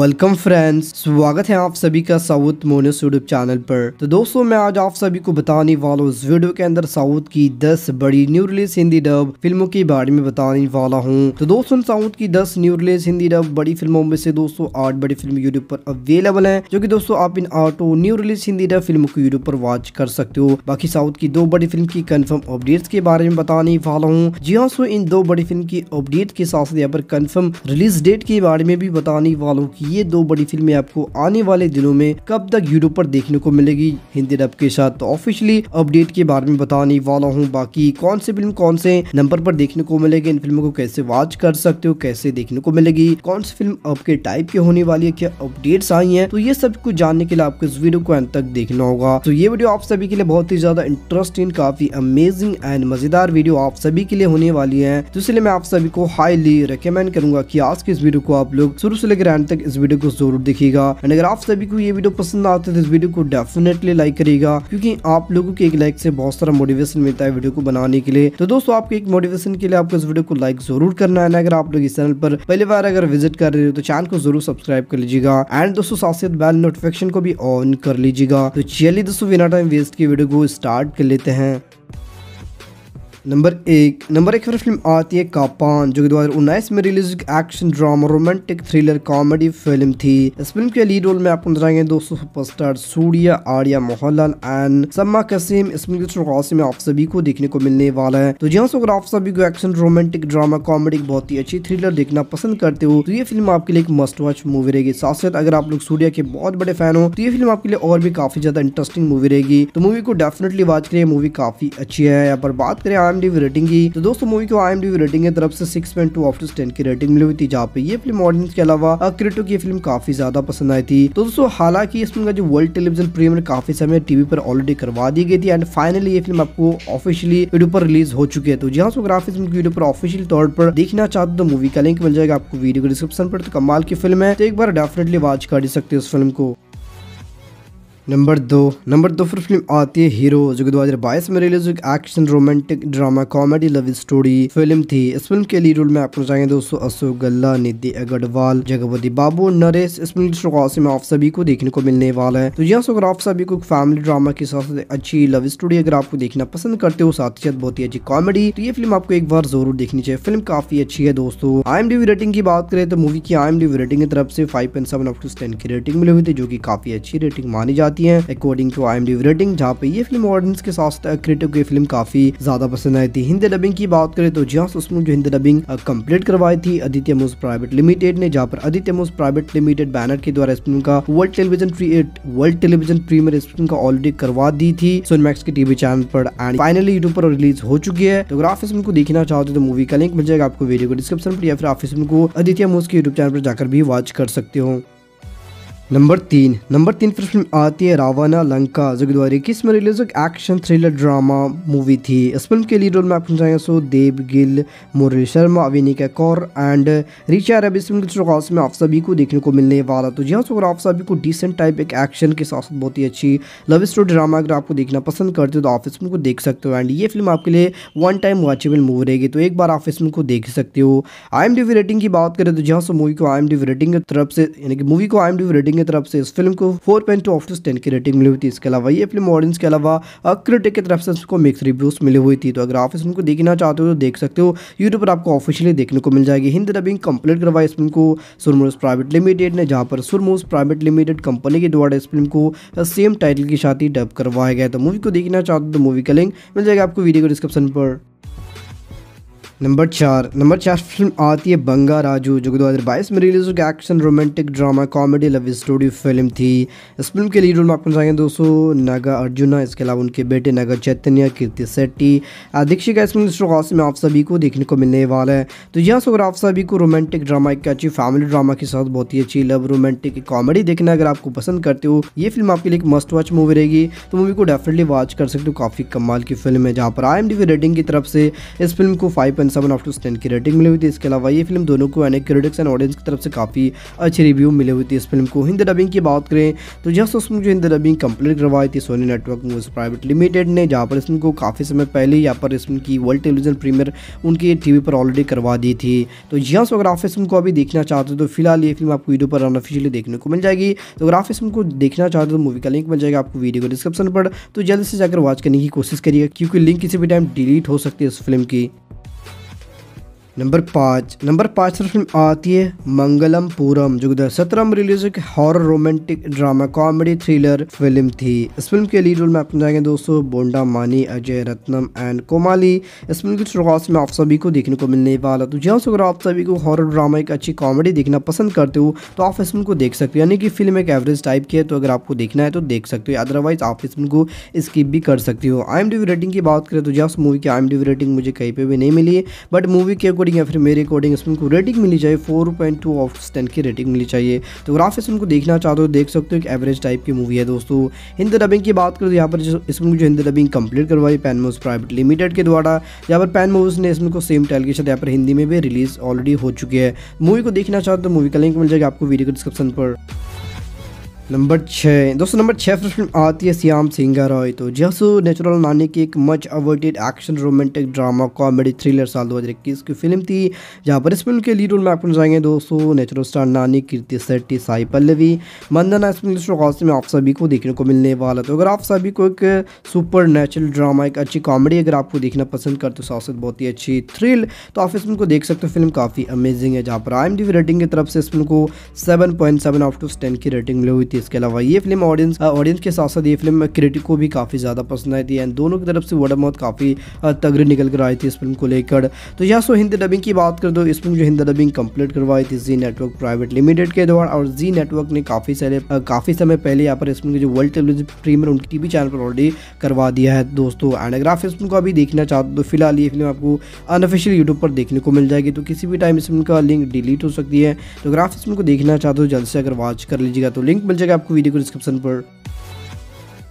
welcome friends स्वागत है आप सभी का साउथ मोनस यूट्यूब चैनल पर तो दोस्तों मैं आज आप सभी को बताने वाला हूँ इस वीडियो के अंदर साउथ की 10 बड़ी न्यू रिलीज हिंदी डब फिल्मों के बारे में बताने वाला हूँ तो दोस्तों साउथ की 10 न्यू रिलीज हिंदी डब बड़ी फिल्मों में से दोस्तों आठ बड़ी फिल्म यूट्यूब पर अवेलेबल है जो की दोस्तों आप इन आठों न्यू रिलीज हिंदी डब फिल्मों को यूट्यूब पर वॉच कर सकते हो बाकी साउथ की दो बड़ी फिल्म की कन्फर्म अपडेट के बारे में बताने वाला हूँ जी हाँ सो इन दो बड़ी फिल्म की अपडेट के साथ साथ यहाँ पर कन्फर्म रिलीज डेट के बारे में भी बताने वालों की ये दो बड़ी फिल्में आपको आने वाले दिनों में कब तक यूट्यूब पर देखने को मिलेगी हिंदी डब के साथ तो ऑफिशियली अपडेट के बारे में बताने वाला हूँ बाकी कौन से फिल्म कौन से नंबर पर देखने को मिलेगी इन फिल्मों को कैसे वॉच कर सकते हो कैसे देखने को मिलेगी कौन सी फिल्म आपके टाइप की होने वाली है क्या अपडेट्स आई है तो ये सब कुछ जानने के लिए आपको इस वीडियो को अंत तक देखना होगा तो ये वीडियो आप सभी के लिए बहुत ही ज्यादा इंटरेस्टिंग काफी अमेजिंग एंड मजेदार वीडियो आप सभी के लिए होने वाली है तो इसलिए मैं आप सभी को हाईली रिकमेंड करूंगा की आज के इस वीडियो को आप लोग शुरू से लेकर अंत तक इस वीडियो को जरूर देखिएगा एंड अगर आप सभी को ये वीडियो पसंद आते तो इस वीडियो को डेफिनेटली लाइक करेगा क्योंकि आप लोगों के एक लाइक से बहुत सारा मोटिवेशन मिलता है वीडियो को बनाने के लिए तो दोस्तों आपके एक मोटिवेशन के लिए आपको इस वीडियो को लाइक जरूर करना है अगर आप लोग इस चैनल पर पहली बार अगर विजिट कर रहे हो तो चैनल को जरूर सब्सक्राइब कर लीजिएगा एंड दोस्तों साथ साथ बेल नोटिफिकेशन को भी ऑन कर लीजिएगा तो चलिए दोस्तों बिना टाइम वेस्ट की वीडियो को स्टार्ट कर लेते हैं नंबर एक नंबर एक पर फिल्म आती है कापान जो कि 2019 में release action drama romantic thriller comedy film थी इस फिल्म के लीड रोल में आपको नजर आएंगे दोस्तों सुपरस्टार सूर्या आर्या मोहनलाल एंड सम्मा कसीम इस फिल्म के तो में आप सभी को देखने को मिलने वाला है तो जी हाँ अगर आप सभी को एक्शन रोमांटिक ड्रामा कॉमेडी बहुत ही अच्छी थ्रिलर देखना पसंद करते हो तो ये फिल्म आपके लिए एक मस्ट वॉच मूवी रहेगी साथ साथ अगर आप लोग सूर्या के बहुत बड़े फैन हो तो ये फिल्म आपके लिए और भी काफी ज्यादा इंटरेस्टिंग मूवी रहेगी तो मूवी को डेफिनेटली बात करिए मूवी काफी अच्छी है यहाँ पर बात करें आई रेटिंग की तो दोस्तों मूवी को आई रेटिंग की तरफ से six point two of ten की रेटिंग मिली हुई थी जहाँ पे ये फिल्म ऑडियंस के अलावा क्रिटो की फिल्म काफी ज्यादा पसंद आई थी तो दोस्तों हालांकि इस फिल्म का जो वर्ल्ड टेलीविजन प्रीमियर काफी समय टीवी पर ऑलरेडी करवा दी गई थी एंड फाइनली ये फिल्म आपको ऑफिशियली वीडियो पर रिलीज हो चुकी है तो जहाँ सो ग्राफिक वीडियो पर ऑफिशियल तौर पर देखना चाहते तो मूवी का लिंक मिल जाएगा आपको वीडियो के डिस्क्रिप्शन पर तो कमाल की फिल्म है तो एक बार डेफिनेटली वॉच कर सकते हैं इस फिल्म को नंबर दो नंबर दो पर फिल्म आती है हीरो जो कि 2022 में रिलीज हुई action romantic drama comedy love story film थी इस फिल्म के लिए रोल में आपको चाहेंगे दोस्तों अशोक गल्ला निधि अग्रवाल जगपति बाबू नरेश इस फिल्म की में आप सभी को देखने को मिलने वाला है तो यह अगर आप सभी को फैमिली ड्रामा के साथ अच्छी लव स्टोरी अगर आपको देखना पसंद करते हो साथ ही साथ बहुत ही अच्छी कॉमेडी तो ये फिल्म आपको एक बार जरूर देखनी चाहिए फिल्म काफी अच्छी है दोस्तों आई रेटिंग की बात करें तो मूवी की आई रेटिंग की तरफ से फाइव पॉइंट सेवन की रेटिंग मिली हुई थी जो की काफी अच्छी रेटिंग मानी जाती जाती है according to I M rating जहाँ पे ये फिल्म ऑडियंस के साथ क्रिटिक uh, की फिल्म काफी ज्यादा पसंद आई थी हिंदी डबिंग की बात करें तो जिया हाँ, उसमें जो हिंदी डबिंग कम्प्लीट uh, करवाई थी आदित्य मुज प्राइवेट लिमिटेड ने जहाँ पर आदित्य मुज प्राइवेट लिमिटेड बैनर के द्वारा इस फिल्म का world television world television premiere इस फिल्म का ऑलरेडी करवा दी थी सोनमैक्स के टीवी चैनल पर एंड फाइनली यूट्यूब पर रिलीज हो चुकी है तो अगर आप इस फिल्म को देखना चाहते तो मूवी का लिंक मिल जाएगा आपको वीडियो को डिस्क्रिप्शन पर या फिर आप इस फिल्म को आदित्य मुज के यूट्यूब चैनल पर जाकर भी वॉच कर सकते हो नंबर तीन नंबर तीन पर फिल्म आती है रावाना लंका जो द्वारा इक्कीस में रिलीज एक एक्शन थ्रिलर ड्रामा मूवी थी इस फिल्म के लीड रोल में आपको जाएंगे सो देव गिल मुरली शर्मा अविनिका कौर एंड रिचा रब इस फिल्म के में आप सभी को देखने को मिलने वाला तो जहाँ हाँ अगर आप सभी को डिसेंट टाइप एक एक्शन के साथ साथ बहुत ही अच्छी लव स्टोरी ड्रामा अगर आपको देखना पसंद करते हो तो आप इस फिल्म को देख सकते हो एंड ये फिल्म आपके लिए वन टाइम वॉचेबल मूवी रहेगी तो एक बार आप इस फिल्म को देख सकते हो आई रेटिंग की बात करें तो जहाँ सो मूवी को आई रेटिंग की तरफ से यानी कि मूवी को आई रेटिंग की तरफ से इस फिल्म को four point two of ten की रेटिंग मिली हुई थी इसके अलावा ये फिल्म ऑडियंस के अलावा क्रिटिक की तरफ से इसको मिक्स रिव्यूज मिली हुई थी तो अगर आप इस फिल्म को देखना चाहते हो तो देख सकते हो यूट्यूब पर आपको ऑफिशियली देखने को मिल जाएगी हिंदी डबिंग कंप्लीट करवाई इस फिल्म को सुरमोज प्राइवेट लिमिटेड ने जहाँ पर सुरमोज प्राइवेट लिमिटेड कंपनी के द्वारा इस फिल्म को सेम टाइटल की साथ ही डब करवाया गया तो मूवी को देखना चाहते हो तो मूवी का लिंक मिल जाएगा आपको वीडियो को डिस्क्रिप्शन पर नंबर चार नंबर चार फिल्म आती है बंगा राजू जो कि दो हज़ार बाईस में रिलीज हो गया action romantic drama comedy love story film थी इस फिल्म के लीड रोल में आपको चाहेंगे दोस्तों नागा अर्जुना इसके अलावा उनके बेटे नागा चैतन्य कीर्ति सेट्टी दीक्षित इस फिल्म खास में आप सभी को देखने को मिलने वाला है तो यहाँ से अगर आप सभी को रोमांटिक ड्रामा एक अच्छी फैमिली ड्रामा के साथ बहुत ही अच्छी लव रोमांटिक कॉमेडी देखना अगर आपको पसंद करते हो ये फिल्म आपके लिए एक मस्ट वॉच मूवी रहेगी तो मूवी को डेफिनेटली वॉच कर सकते हो काफ़ी कमाल की फिल्म है जहाँ पर आई एम रेटिंग की तरफ से इस फिल्म को five point seven after ten की रेटिंग मिली हुई थी इसके अलावा ये फिल्म दोनों को यानी क्रिटिक्स एंड ऑडियंस की तरफ से काफ़ी अच्छी रिव्यू मिली हुई थी इस फिल्म को हिंदी डबिंग की बात करें तो जस्ट उसमें जो हिंदी डबिंग कंप्लीट करवाई थी Sony network movies private limited ने जहाँ पर इसमें को काफ़ी समय पहले यहाँ पर इसमें की वर्ल्ड टेलीविजन प्रीमियर उनकी टी पर ऑलरेडी करवा दी थी तो जिया सो अगर आप फिल्म को अभी देखना चाहते हो तो फिलहाल ये फिल्म आपको वीडियो पर अनऑफिशियली देखने को मिल जाएगी तो अगर आप फिल्म को देखना चाहते हो तो मूवी का लिंक मिल जाएगा आपको वीडियो को डिस्क्रिप्शन पर तो जल्द से जाकर वॉच करने की कोशिश करिएगा क्योंकि लिंक किसी भी टाइम डिलीट हो सकती है इस फिल्म की नंबर पाँच नंबर पाँच पर फिल्म आती है मंगलम पूरम जो दो सत्रह में रिलीज हुई horror romantic drama comedy thriller film थी इस फिल्म के लीड रोल में आपको जाएंगे दोस्तों बोंडा मानी अजय रत्नम एंड कोमाली इस फिल्म की शुरुआत में आप सभी को देखने को मिलने वाला तो जहाँ से अगर आप सभी को हॉर ड्रामा एक अच्छी कॉमेडी देखना पसंद करते हो तो आप इस फिल्म को देख सकते हो यानी कि फिल्म एक एवरेज टाइप की है तो अगर आपको देखना है तो देख सकते हो अदरवाइज आप इस फिल्म को स्किप भी कर सकते हो आई रेटिंग की बात करें तो जहाँ मूवी की आई रेटिंग मुझे कहीं पर भी नहीं मिली है बट मूवी के अकॉर्डिंग अकॉर्डिंग या फिर मेरे अकॉर्डिंग इसमें उनको रेटिंग मिली चाहिए four point two of ten की रेटिंग मिली चाहिए तो अगर आप इसमें उनको देखना चाहते हो देख सकते हो एक एवरेज टाइप की मूवी है दोस्तों हिंदी डबिंग की बात करो तो यहाँ पर इसमें जो हिंदी डबिंग कंप्लीट करवाई पैन मूव्स प्राइवेट लिमिटेड के द्वारा यहाँ पर पैन मूव्स ने इसमें को सेम टाइल के साथ यहाँ पर हिंदी में भी रिलीज ऑलरेडी हो चुकी है मूवी को देखना चाहते हो तो मूवी का लिंक मिल जाएगा आपको वीडियो के डिस्क्रिप्शन पर नंबर छः दोस्तों नंबर छः फर्स्ट फिल्म आती है श्याम सिंगा रॉय तो जैसो नेचुरल नानी की एक much awaited action romantic drama comedy thriller साल 2021 की फिल्म थी जहाँ पर इस फिल्म के लीड रोल में आपको नजर दोस्तों नेचुरल स्टार नानी कीर्ति सेट्टी साई पल्लवी मंदना इस फिल्म में आप सभी को देखने को मिलने वाला तो अगर आप सभी को एक सुपर नेचुरल ड्रामा एक अच्छी कॉमेडी अगर आपको देखना पसंद करते तो साथ बहुत ही अच्छी थ्रिल तो आप इस फिल्म को देख सकते हो फिल्म काफ़ी अमेजिंग है जहाँ पर आई रेटिंग की तरफ से इस फिल्म को seven point seven out to ten की रेटिंग मिली हुई थी इसके अलावा ये फिल्म ऑडियंस ऑडियंस के साथ साथ ये फिल्म क्रिटिक को भी काफ़ी ज़्यादा पसंद आई थी एंड दोनों की तरफ से वर्ड मौत काफ़ी तगड़ी निकल कर आई थी इस फिल्म को लेकर तो या सो हिंदी डबिंग की बात कर दो इस फिल्म जो हिंदी डबिंग कंप्लीट करवाई थी जी नेटवर्क प्राइवेट लिमिटेड के द्वारा और जी नेटवर्क ने काफ़ी सारे काफ़ी समय पहले यहाँ पर इस फिल्म की जो वर्ल्ड टेलीविजन प्रीमियर उनकी टीवी चैनल पर ऑलरेडी करवा दिया है दोस्तों एंड अगर आप इस फिल्म को अभी देखना चाहते तो फिलहाल ये फिल्म आपको अनऑफिशियल यूट्यूब पर देखने को मिल जाएगी तो किसी भी टाइम इस फिल्म का लिंक डिलीट हो सकती है तो अगर आप इस फिल्म को देखना चाहते हो जल्द से अगर वॉच कर लीजिएगा तो लिंक मिल जाएगा मिलेगा आपको वीडियो को डिस्क्रिप्शन पर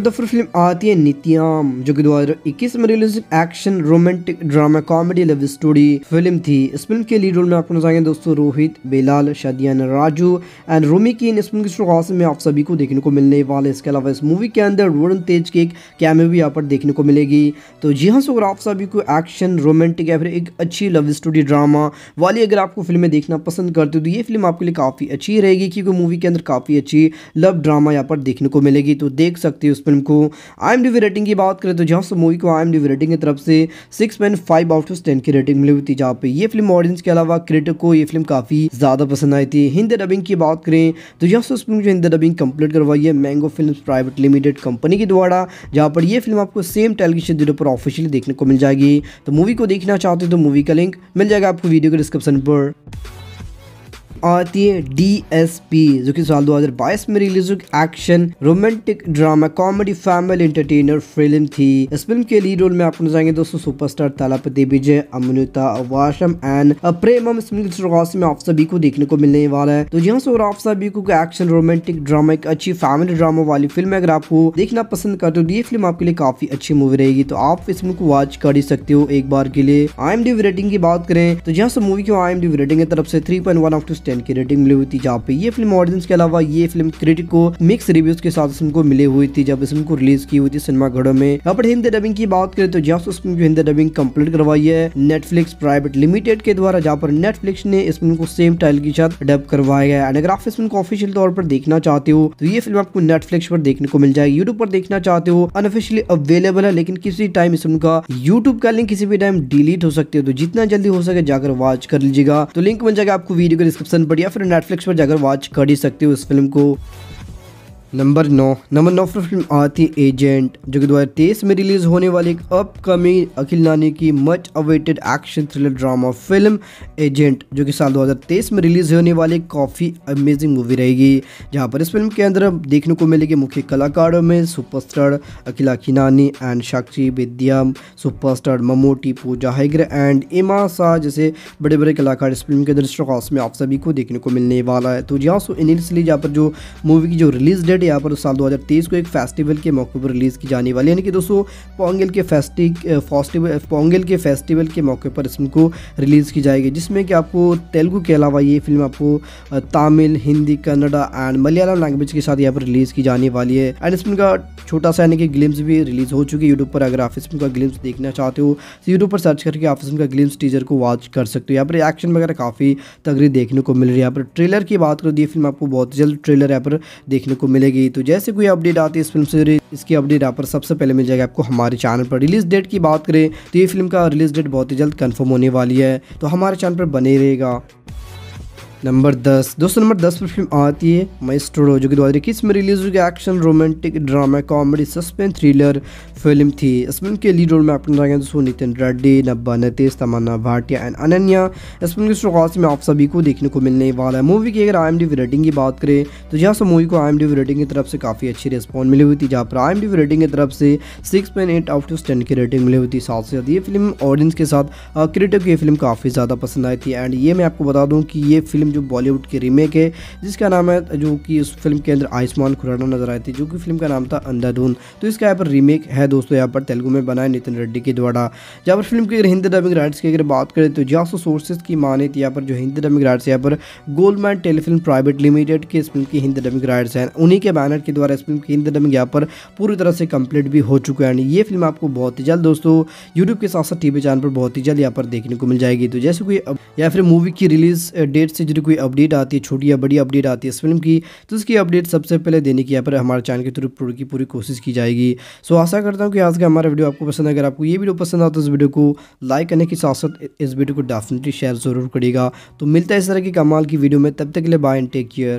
दफर फिल्म आती है नित्याम जो कि 2021 में release action romantic drama comedy love story film थी इस फिल्म के लीड रोल में आपको नजर दोस्तों रोहित बेलाल शादियान राजू एंड रोमी की इस फिल्म की शुरुआत में आप सभी को देखने को मिलने वाले इसके अलावा इस मूवी के अंदर रोडन तेज के एक कैमे भी यहाँ पर देखने को मिलेगी तो जी हाँ सो आप सभी को एक्शन रोमांटिक या फिर एक अच्छी लव स्टोरी ड्रामा वाली अगर आपको फिल्में देखना पसंद करते हो तो ये फिल्म आपके लिए काफ़ी अच्छी रहेगी क्योंकि मूवी के अंदर काफ़ी अच्छी लव ड्रामा यहाँ पर देखने को मिलेगी तो देख सकते हो फिल्म को आई एम रेटिंग की बात करें तो जहाँ से मूवी को आई एम रेटिंग की तरफ से six point five out of ten की रेटिंग मिली हुई थी जहाँ पे ये फिल्म ऑडियंस के अलावा क्रिएटर को ये फिल्म काफ़ी ज़्यादा पसंद आई थी हिंदी डबिंग की बात करें तो जहाँ से उस फिल्म जो हिंदी डबिंग कम्प्लीट करवाई है mango film private limited company के द्वारा जहाँ पर यह फिल्म आपको सेम टेलीविजन वीडियो पर ऑफिशियली देखने को मिल जाएगी तो मूवी को देखना चाहते हो तो मूवी का लिंक मिल जाएगा आपको वीडियो के डिस्क्रिप्शन पर आती है डी एस पी जो कि साल 2022 में रिलीज हुई action romantic drama comedy family entertainer film थी इस फिल्म के लीड रोल में आपको जाएंगे दोस्तों सुपरस्टार तालापति विजय अमृता वाशम एंड प्रेमम में आप सभी को देखने को मिलने वाला है तो यहाँ से और आप सभी को एक्शन रोमांटिक ड्रामा एक अच्छी फैमिली ड्रामा वाली फिल्म है अगर आपको देखना पसंद करते हो तो ये फिल्म आपके लिए काफी अच्छी मूवी रहेगी तो आप इस फिल्म को वॉच कर ही सकते हो एक बार के लिए आई रेटिंग की बात करें तो यहाँ से मूवी की आई रेटिंग की तरफ से थ्री पॉइंट टेन की रेटिंग मिली हुई थी जहाँ पे ये फिल्म ऑडियंस के अलावा ये फिल्म क्रिटिक को मिक्स रिव्यूज के साथ इसमें मिली हुई थी जब इस को रिलीज की हुई थी सिनेमा घरों में यहाँ पर हिंदी डबिंग की बात करें तो जस्ट इस हाँ, हिंदी डबिंग कम्प्लीट करवाई है नेटफ्लिक्स प्राइवेट लिमिटेड के द्वारा जहाँ पर नेटफ्लिक्स ने इस फिल्म को सेम टाइल के साथ डब करवाया गया एंड अगर आप इस फिल्म को ऑफिशियल तौर पर देखना चाहते हो तो ये फिल्म आपको नेटफ्लिक्स पर देखने को मिल जाएगी यूट्यूब पर देखना चाहते हो अनऑफिशियली अवेलेबल है लेकिन किसी टाइम इस फिल्म का यूट्यूब का लिंक किसी भी टाइम डिलीट हो सकते हो तो जितना जल्दी हो सके जाकर वॉच कर लीजिएगा तो लिंक मिल जाएगा आपको वीडियो के डिस्क्रिप्शन ऑप्शन पर या फिर नेटफ्लिक्स पर जाकर वॉच कर ही सकते हो इस फिल्म को नंबर नौ नंबर नौ पर फिल्म आती एजेंट जो कि तेईस में रिलीज होने वाली एक अपकमिंग अखिल नानी की much awaited action thriller drama film agent जो कि साल 2023 में रिलीज होने वाली काफ़ी अमेजिंग मूवी रहेगी जहां पर इस फिल्म के अंदर देखने को मिलेगी मुख्य कलाकारों में superstar Akhila Nani and Sakshi super superstar Mammootty Pooja Hegde and इमा शाह जैसे बड़े बड़े कलाकार इस फिल्म के अंदर में आप सभी को देखने को मिलने वाला है तो हाँ, यहाँ सो इनिशियली जहाँ पर जो मूवी की जो रिलीज डेट फिल्ड यहाँ पर साल 2023 को एक फेस्टिवल के मौके पर रिलीज़ की जाने वाली यानी कि दोस्तों पोंगल के फेस्टि फॉस्टिवल पोंगल के फेस्टिवल के मौके पर इस को रिलीज़ की जाएगी जिसमें कि आपको तेलुगु के अलावा ये फिल्म आपको तमिल हिंदी कन्नडा एंड मलयालम लैंग्वेज के साथ यहाँ पर रिलीज़ की जाने वाली है एंड इसमें का छोटा सा यानी कि ग्लिम्स भी रिलीज़ हो चुकी है यूट्यूब पर अगर आप इसमें का ग्लिम्स देखना चाहते हो तो यूट्यूब पर सर्च करके आप इसमें का ग्लिम्स टीजर को वॉच कर सकते हो यहाँ पर एक्शन वगैरह काफ़ी तगड़ी देखने को मिल रही है यहाँ पर ट्रेलर की बात करो तो ये फिल्म आपको बहुत जल्द ट्रेलर यहाँ पर देखने को मिलेगी जाएगी तो जैसे कोई अपडेट आती है इस फिल्म से इसकी अपडेट यहाँ पर सबसे पहले मिल जाएगी आपको हमारे चैनल पर रिलीज डेट की बात करें तो ये फिल्म का रिलीज डेट बहुत ही जल्द कन्फर्म होने वाली है तो हमारे चैनल पर बने रहेगा नंबर दस दोस्तों नंबर दस पर फिल्म आती है मई माइस्ट्रो जो कि दो हज़ार इक्कीस में रिलीज हुई action romantic drama comedy suspense thriller film थी इस फिल्म के लीड रोल में आपको नजर आएंगे दोस्तों नितिन रेड्डी नब्बा नतीश तमन्ना भाटिया एंड अनन्या इस फिल्म की शुरुआत में आप सभी को देखने को मिलने वाला है मूवी की अगर आई रेटिंग की बात करें तो यहाँ से मूवी को आई रेटिंग की तरफ से काफ़ी अच्छी रिस्पॉन्स मिली हुई थी जहाँ पर आई रेटिंग की तरफ से six point eight out of ten की रेटिंग मिली हुई थी साथ से साथ ये फिल्म ऑडियंस के साथ क्रिएटिव की फिल्म काफ़ी ज़्यादा पसंद आई थी एंड ये मैं आपको बता दूँ कि ये फिल्म जो बॉलीवुड की रीमेक है जिसका नाम है जो कि उस फिल्म के अंदर आयुष्मान खुराना नजर आई थी जो कि फिल्म का नाम था अंधाधुन तो इसका यहाँ पर रीमेक है दोस्तों यहाँ पर तेलुगु में बना नितिन रेड्डी के द्वारा जहाँ पर फिल्म की अगर हिंदी डबिंग राइट्स की अगर बात करें तो जियासो सोर्सेज की माने तो यहाँ पर जो हिंदी डबिंग राइट्स यहाँ पर गोल्डमैन टेलीफिल्म प्राइवेट लिमिटेड की इस फिल्म की हिंदी डबिंग राइट्स हैं उन्हीं के बैनर के द्वारा इस फिल्म की हिंदी डबिंग यहाँ पर पूरी तरह से कंप्लीट भी हो चुका है ये फिल्म आपको बहुत ही जल्द दोस्तों यूट्यूब के साथ साथ टी चैनल पर बहुत ही जल्द यहाँ पर देखने को मिल जाएगी तो जैसे कोई या फिर मूवी की रिलीज डेट uh, से जुड़ी कोई अपडेट आती है छोटी या बड़ी अपडेट आती है इस फिल्म की तो उसकी अपडेट सबसे पहले देने की यहाँ पर हमारे चैनल के थ्रू पूरी की पूरी कोशिश की जाएगी सो आशा करता करता हूँ कि आज का हमारा वीडियो आपको पसंद है अगर आपको ये वीडियो पसंद आता तो इस वीडियो को लाइक करने के साथ साथ इस वीडियो को डेफिनेटली शेयर ज़रूर करेगा तो मिलता है इस तरह की कमाल की वीडियो में तब तक के लिए बाय एंड टेक केयर